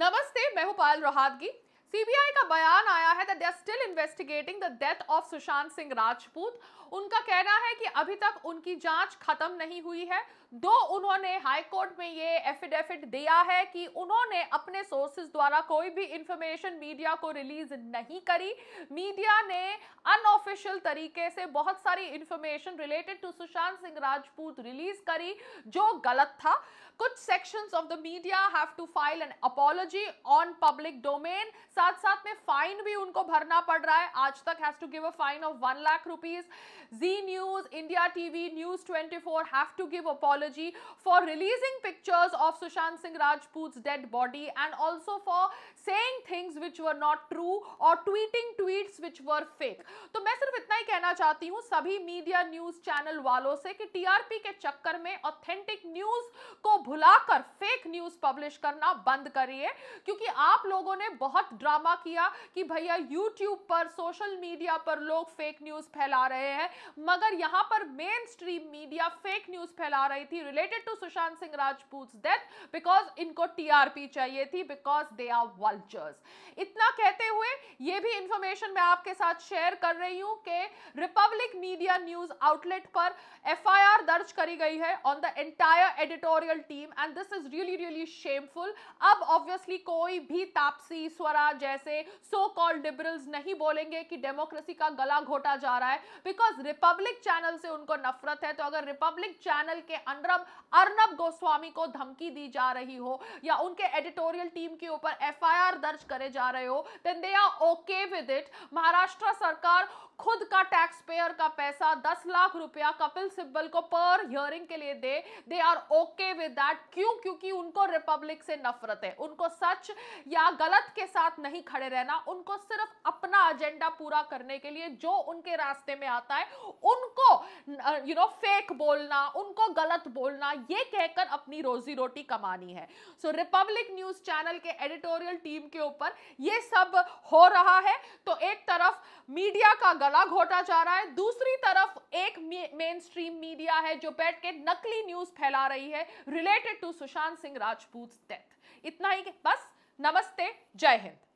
नमस्ते मैं हूं पाल रोहातगी सीबीआई का बयान आया है that they are still investigating the death of Sushant Singh Rajput उनका कहना है कि अभी तक उनकी जांच खत्म नहीं हुई है दो उन्होंने हाई कोर्ट में ये एफिडेविट दिया है कि उन्होंने अपने सोर्सेज द्वारा कोई भी इंफॉर्मेशन मीडिया को रिलीज नहीं करी मीडिया ने अनऑफिशियल तरीके से बहुत सारी information related to Sushant Singh Rajput release करी जो गलत था कुछ sections of the media have to file an apology on public domain साथ साथ में फाइन भी उनको भरना पड़ रहा है Aaj Tak has to give a fine of one lakh rupees Zee News India TV News twenty four have to give apology for releasing pictures of Sushant Singh Rajput dead body and also for saying things which were not true और tweeting tweet which were fake तो मैं सिर्फ इतना ही कहना चाहती हूँ सभी media news channel वालों से कि टीआरपी के चक्कर में ऑथेंटिक न्यूज को भुलाकर फेक न्यूज पब्लिश करना बंद करिए क्योंकि आप लोगों ने बहुत ड्रामा किया कि भैया यूट्यूब पर सोशल मीडिया पर लोग फेक न्यूज़ फैला रहे हैं मगर यहां पर main stream media fake news फैला रही थी related to Sushant Singh Rajput death because इनको टीआरपी चाहिए थी बिकॉज दे आर वल्चर्स इतना कहते हुए ये भी इंफॉर्मेशन मैं आपके साथ शेयर कर रही हूं कि रिपब्लिक मीडिया न्यूज़ आउटलेट पर एफ दर्ज करी गई है on the entire editorial team and this is really really shameful अब ऑब्वियसली कोई भी तापसी स्वराज जैसे सो कॉल्ड लिबरल्स नहीं बोलेंगे कि डेमोक्रेसी का गला घोटा जा रहा है बिकॉज रिपब्लिक चैनल से उनको नफरत है तो अगर रिपब्लिक चैनल के अंदर अर्नब गोस्वामी को धमकी दी जा रही हो या उनके एडिटोरियल टीम के ऊपर एफ दर्ज करे जा रहे हो then they are okay with it Maharashtra सरकार खुद का टैक्स पेयर का पैसा दस लाख रुपया कपिल सिब्बल को पर हियरिंग के लिए they they are okay with that क्यों क्योंकि उनको रिपब्लिक से नफरत है उनको सच या गलत के साथ नहीं खड़े रहना उनको सिर्फ अपना एजेंडा पूरा करने के लिए जो उनके रास्ते में आता है उनको यू नो फेक बोलना उनको गलत बोलना ये कहकर अपनी रोजी रोटी कमानी है सो रिपब्लिक न्यूज चैनल के एडिटोरियल टीम के ऊपर ये सब हो रहा है तो एक तरफ मीडिया का गला घोटा जा रहा है दूसरी तरफ एक मेन स्ट्रीम मीडिया है जो बैठ के नकली न्यूज फैला रही है related to Sushant Singh Rajput death इतना ही के बस नमस्ते जय हिंद